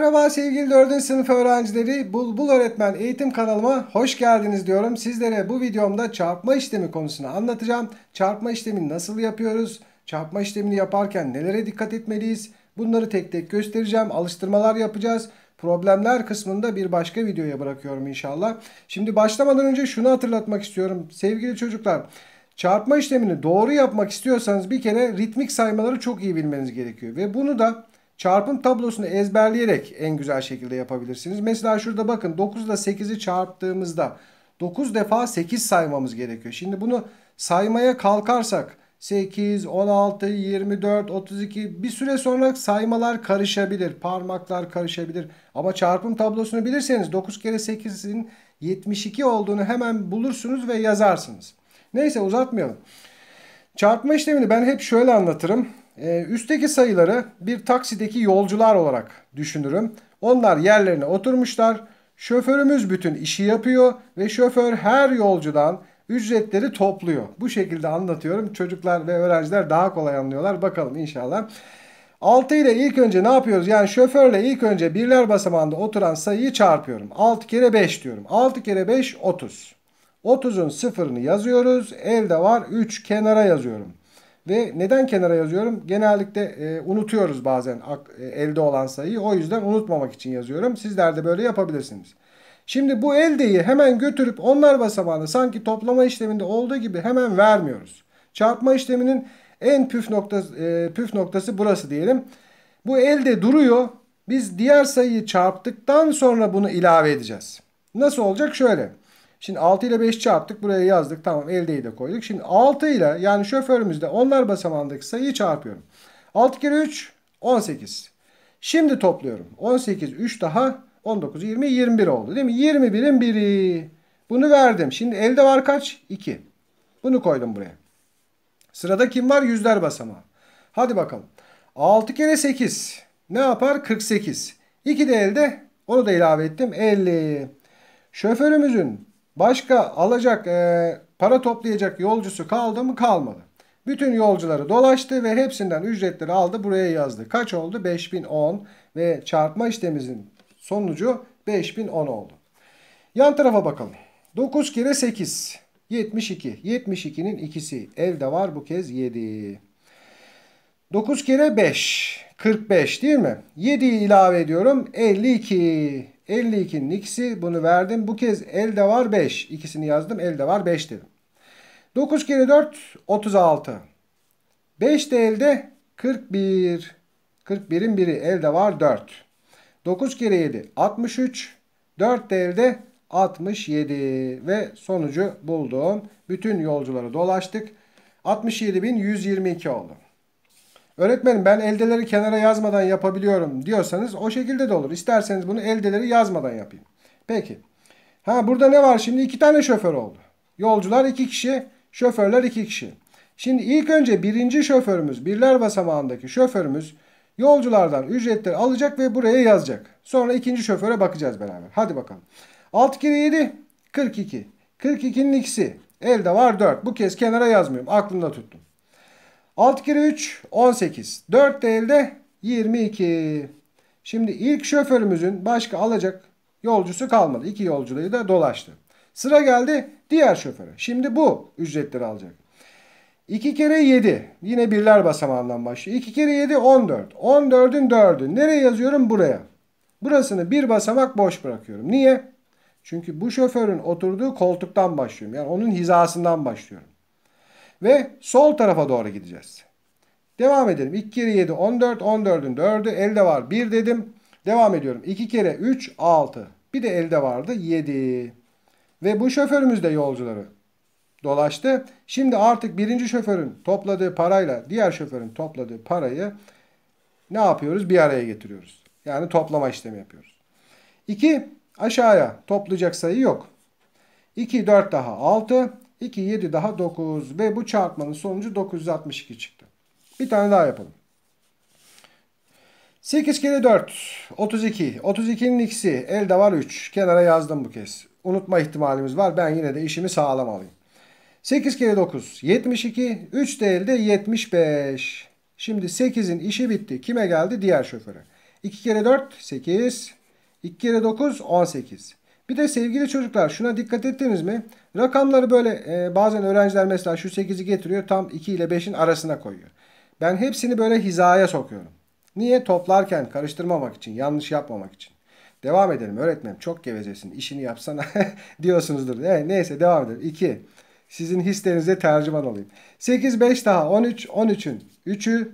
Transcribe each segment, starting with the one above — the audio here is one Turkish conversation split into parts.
Merhaba sevgili 4. sınıf öğrencileri. Bulbul Öğretmen Eğitim kanalıma hoş geldiniz diyorum. Sizlere bu videomda çarpma işlemi konusunu anlatacağım. Çarpma işlemini nasıl yapıyoruz? Çarpma işlemini yaparken nelere dikkat etmeliyiz? Bunları tek tek göstereceğim. Alıştırmalar yapacağız. Problemler kısmında bir başka videoya bırakıyorum inşallah. Şimdi başlamadan önce şunu hatırlatmak istiyorum. Sevgili çocuklar, çarpma işlemini doğru yapmak istiyorsanız bir kere ritmik saymaları çok iyi bilmeniz gerekiyor. Ve bunu da Çarpım tablosunu ezberleyerek en güzel şekilde yapabilirsiniz. Mesela şurada bakın 9 ile 8'i çarptığımızda 9 defa 8 saymamız gerekiyor. Şimdi bunu saymaya kalkarsak 8, 16, 24, 32 bir süre sonra saymalar karışabilir. Parmaklar karışabilir. Ama çarpım tablosunu bilirseniz 9 kere 8'in 72 olduğunu hemen bulursunuz ve yazarsınız. Neyse uzatmayalım. Çarpma işlemini ben hep şöyle anlatırım. E, üstteki sayıları bir taksideki yolcular olarak düşünürüm. Onlar yerlerine oturmuşlar. Şoförümüz bütün işi yapıyor ve şoför her yolcudan ücretleri topluyor. Bu şekilde anlatıyorum. Çocuklar ve öğrenciler daha kolay anlıyorlar. Bakalım inşallah. 6 ile ilk önce ne yapıyoruz? Yani şoförle ilk önce birler basamağında oturan sayıyı çarpıyorum. 6 kere 5 diyorum. 6 kere 5 30. 30'un sıfırını yazıyoruz. Elde var 3 kenara yazıyorum. Ve neden kenara yazıyorum? Genellikle e, unutuyoruz bazen e, elde olan sayıyı. O yüzden unutmamak için yazıyorum. Sizler de böyle yapabilirsiniz. Şimdi bu eldeyi hemen götürüp onlar basamağına sanki toplama işleminde olduğu gibi hemen vermiyoruz. Çarpma işleminin en püf noktası, e, püf noktası burası diyelim. Bu elde duruyor. Biz diğer sayıyı çarptıktan sonra bunu ilave edeceğiz. Nasıl olacak? Şöyle. Şimdi 6 ile 5 çarptık. Buraya yazdık. Tamam eldeyi de koyduk. Şimdi 6 ile yani şoförümüzde onlar basamağındaki sayıyı çarpıyorum. 6 kere 3 18. Şimdi topluyorum. 18 3 daha 19 20 21 oldu değil mi? 21'in biri. Bunu verdim. Şimdi elde var kaç? 2. Bunu koydum buraya. Sırada kim var? Yüzler basamağı. Hadi bakalım. 6 kere 8 ne yapar? 48. 2 de elde. Onu da ilave ettim. 50. Şoförümüzün Başka alacak e, para toplayacak yolcusu kaldı mı kalmadı. Bütün yolcuları dolaştı ve hepsinden ücretleri aldı buraya yazdı. Kaç oldu? 5010 ve çarpma işlemimizin sonucu 5010 oldu. Yan tarafa bakalım. 9 kere 8 72. 72'nin ikisi evde var bu kez 7. 9 kere 5 45 değil mi? 7'yi ilave ediyorum 52. 52'nin ikisi bunu verdim. Bu kez elde var 5. İkisini yazdım. Elde var 5 dedim. 9 kere 4 36. 5 de elde 41. 41'in biri elde var 4. 9 kere 7 63. 4 de elde 67 ve sonucu buldum. Bütün yolcuları dolaştık. 67.122 oldu. Öğretmenim ben eldeleri kenara yazmadan yapabiliyorum diyorsanız o şekilde de olur. İsterseniz bunu eldeleri yazmadan yapayım. Peki. Ha burada ne var şimdi? İki tane şoför oldu. Yolcular iki kişi, şoförler iki kişi. Şimdi ilk önce birinci şoförümüz, birler basamağındaki şoförümüz yolculardan ücretleri alacak ve buraya yazacak. Sonra ikinci şoföre bakacağız beraber. Hadi bakalım. 6 kere 7, 42. 42'nin ikisi. Elde var 4. Bu kez kenara yazmıyorum. Aklımda tuttum. 6 kere 3 18. 4 de elde 22. Şimdi ilk şoförümüzün başka alacak yolcusu kalmadı. İki yolculuğu da dolaştı. Sıra geldi diğer şoföre. Şimdi bu ücretleri alacak. 2 kere 7. Yine birler basamağından başlıyor. 2 kere 7 14. 14'ün 4'ü. Nereye yazıyorum? Buraya. Burasını bir basamak boş bırakıyorum. Niye? Çünkü bu şoförün oturduğu koltuktan başlıyorum. Yani onun hizasından başlıyorum. Ve sol tarafa doğru gideceğiz. Devam edelim. 2 kere 7 14. 14'ün 4'ü elde var 1 dedim. Devam ediyorum. 2 kere 3 6. Bir de elde vardı 7. Ve bu şoförümüz de yolcuları dolaştı. Şimdi artık birinci şoförün topladığı parayla diğer şoförün topladığı parayı ne yapıyoruz? Bir araya getiriyoruz. Yani toplama işlemi yapıyoruz. 2 aşağıya toplayacak sayı yok. 2 4 daha 6. 2, 7 daha 9 ve bu çarpmanın sonucu 962 çıktı. Bir tane daha yapalım. 8 kere 4 32. 32'nin ikisi elde var 3. Kenara yazdım bu kez. Unutma ihtimalimiz var. Ben yine de işimi sağlamalıyım. 8 kere 9 72. 3 de elde 75. Şimdi 8'in işi bitti. Kime geldi? Diğer şoföre. 2 kere 4 8. 2 kere 9 18. Bir de sevgili çocuklar şuna dikkat ettiniz mi? Rakamları böyle e, bazen öğrenciler mesela şu 8'i getiriyor tam 2 ile 5'in arasına koyuyor. Ben hepsini böyle hizaya sokuyorum. Niye? Toplarken karıştırmamak için, yanlış yapmamak için. Devam edelim öğretmenim çok gevezesin işini yapsana diyorsunuzdur. E, neyse devam edelim. 2. Sizin hislerinize tercüman olayım. 8, 5 daha 13, 13'ün 3'ü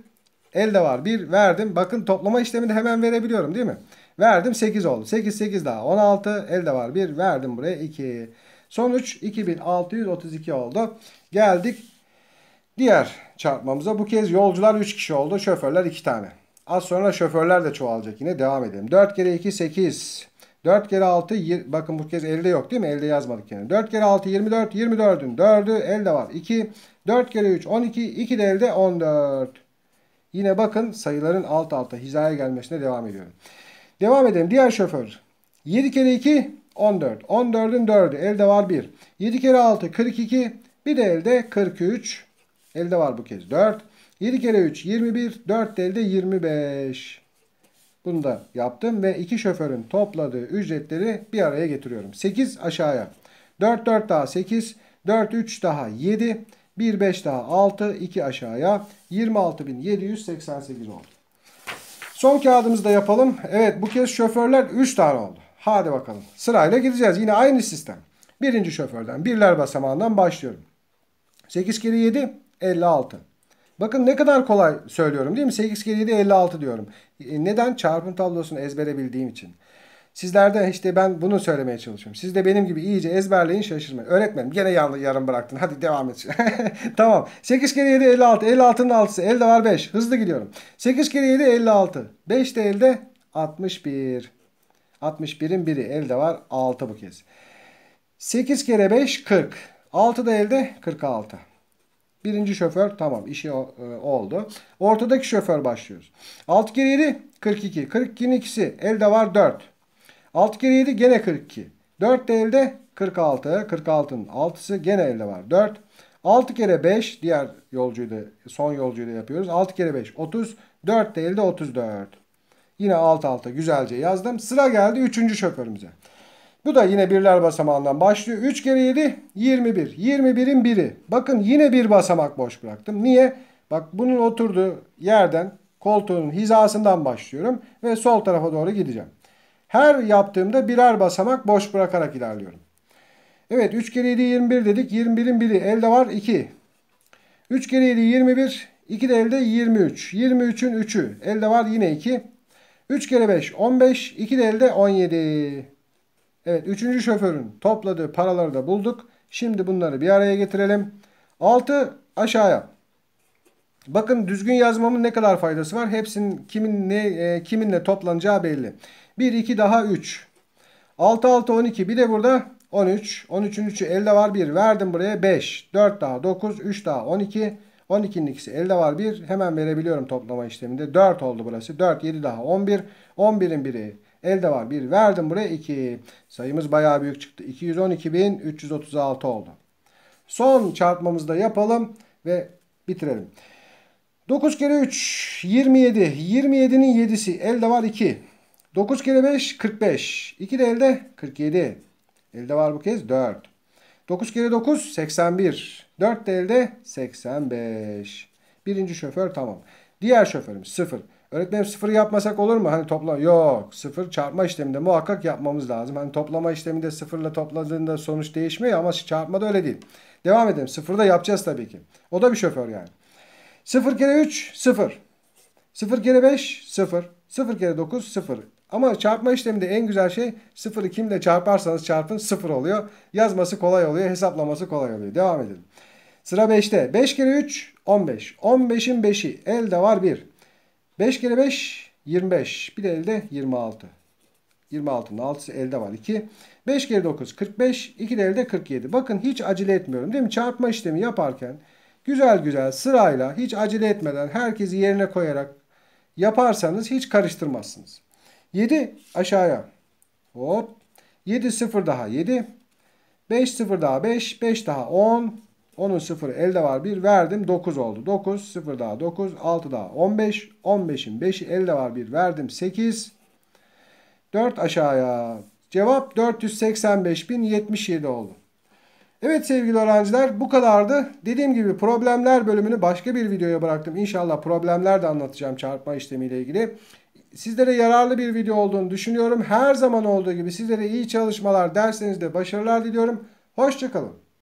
elde var. 1 verdim. Bakın toplama işlemini hemen verebiliyorum değil mi? Verdim 8 oldu. 8 8 daha 16 elde var 1 verdim buraya 2. Sonuç 2632 oldu. Geldik diğer çarpmamıza. Bu kez yolcular 3 kişi oldu. Şoförler 2 tane. Az sonra şoförler de çoğalacak yine. Devam edelim. 4 kere 2 8. 4 kere 6 20, bakın bu kez elde yok değil mi? Elde yazmadık yani. 4 kere 6 24. 24'ün 4'ü elde var. 2. 4 kere 3 12. 2 de elde 14. Yine bakın sayıların alt alta hizaya gelmesine devam ediyorum. Devam edelim. Diğer şoför. 7 kere 2 14. 14'ün 4'ü. Elde var 1. 7 kere 6 42. Bir de elde 43. Elde var bu kez 4. 7 kere 3 21. 4 de elde 25. Bunu da yaptım ve iki şoförün topladığı ücretleri bir araya getiriyorum. 8 aşağıya. 4 4 daha 8. 4 3 daha 7. 1 5 daha 6. 2 aşağıya. 26.788 oldu. Son kağıdımızı da yapalım. Evet bu kez şoförler 3 tane oldu. Hadi bakalım. Sırayla gideceğiz. Yine aynı sistem. Birinci şoförden birler basamağından başlıyorum. 8 kere 7 56. Bakın ne kadar kolay söylüyorum değil mi? 8 kere 7 56 diyorum. E, neden? Çarpım tablosunu ezbere bildiğim için. Sizlerden işte ben bunu söylemeye çalışıyorum. Siz de benim gibi iyice ezberleyin şaşırmayın. Öğretmenim gene yanlı yarım bıraktın. Hadi devam et. tamam. 8 kere 7 56. 56'nın 6'sı. Elde var 5. Hızlı gidiyorum. 8 kere 7 56. 5 de elde 61. 61'in biri elde var 6 bu kez. 8 kere 5 40. 6 da elde 46. Birinci şoför tamam işi o, e, oldu. Ortadaki şoför başlıyoruz. 6 kere 7 42. 42'nin ikisi elde var 4. 6 kere 7 gene 42. 4 de elde 46. 46'nın 6'sı gene elde var. 4. 6 kere 5 diğer yolcuyu da son yolcuyu da yapıyoruz. 6 kere 5 30. 4 de elde 34. Yine alt alta güzelce yazdım. Sıra geldi 3. şoförümüze. Bu da yine birler basamağından başlıyor. 3 kere 7 21. 21'in biri. Bakın yine bir basamak boş bıraktım. Niye? Bak bunun oturduğu yerden koltuğun hizasından başlıyorum ve sol tarafa doğru gideceğim. Her yaptığımda birer basamak boş bırakarak ilerliyorum. Evet 3 kere 7 21 dedik. 21'in biri elde var 2. 3 kere 7 21. 2 de elde 23. 23'ün 3'ü elde var yine 2. 3 kere 5 15. 2 de elde 17. Evet 3. şoförün topladığı paraları da bulduk. Şimdi bunları bir araya getirelim. 6 aşağıya. Bakın düzgün yazmamın ne kadar faydası var? Hepsinin kimin ne e, kiminle toplanacağı belli. 1 2 daha 3. 6 6 12. Bir de burada 13. 13'ün 3'ü elde var 1. Verdim buraya 5. 4 daha 9, 3 daha 12. 12'nin ikisi elde var 1. Hemen verebiliyorum toplama işleminde. 4 oldu burası. 4 7 daha 11. 11'in biri elde var 1. Verdim buraya 2. Sayımız bayağı büyük çıktı. 212.336 oldu. Son çarpmamızı da yapalım ve bitirelim. 9 kere 3 27. 27'nin 7'si. Elde var 2. 9 kere 5 45. 2 de elde 47. Elde var bu kez 4. 9 kere 9 81. 4 de elde 85. Birinci şoför tamam. Diğer şoförümüz 0. Öğretmenim sıfırı yapmasak olur mu? Hani topla yok. Sıfır çarpma işleminde muhakkak yapmamız lazım. Hani toplama işleminde sıfırla topladığında sonuç değişmiyor ama çarpma da öyle değil. Devam edelim. Sıfırı da yapacağız tabii ki. O da bir şoför yani. 0 kere 3 0. 0 kere 5 0. 0 kere 9 0. Ama çarpma işleminde en güzel şey 0'ı kimle çarparsanız çarpın 0 oluyor. Yazması kolay oluyor. Hesaplaması kolay oluyor. Devam edelim. Sıra 5'te. 5 kere 3 15. 15'in 5'i. Elde var 1. 5 kere 5 25. Bir de elde 26. 26'nın 6'sı elde var 2. 5 kere 9 45. 2 de elde 47. Bakın hiç acele etmiyorum değil mi? Çarpma işlemi yaparken Güzel güzel sırayla hiç acele etmeden herkesi yerine koyarak yaparsanız hiç karıştırmazsınız. 7 aşağıya. Hop. 7 0 daha 7. 5 0 daha 5. 5 daha 10. 10'un 0'ı elde var 1 verdim 9 oldu. 9 0 daha 9 6 daha 15. 15'in 5'i elde var 1 verdim 8. 4 aşağıya. Cevap 485.077 oldu. Evet sevgili öğrenciler bu kadardı. Dediğim gibi problemler bölümünü başka bir videoya bıraktım. İnşallah problemler de anlatacağım çarpma işlemiyle ilgili. Sizlere yararlı bir video olduğunu düşünüyorum. Her zaman olduğu gibi sizlere iyi çalışmalar derseniz de başarılar diliyorum. Hoşçakalın.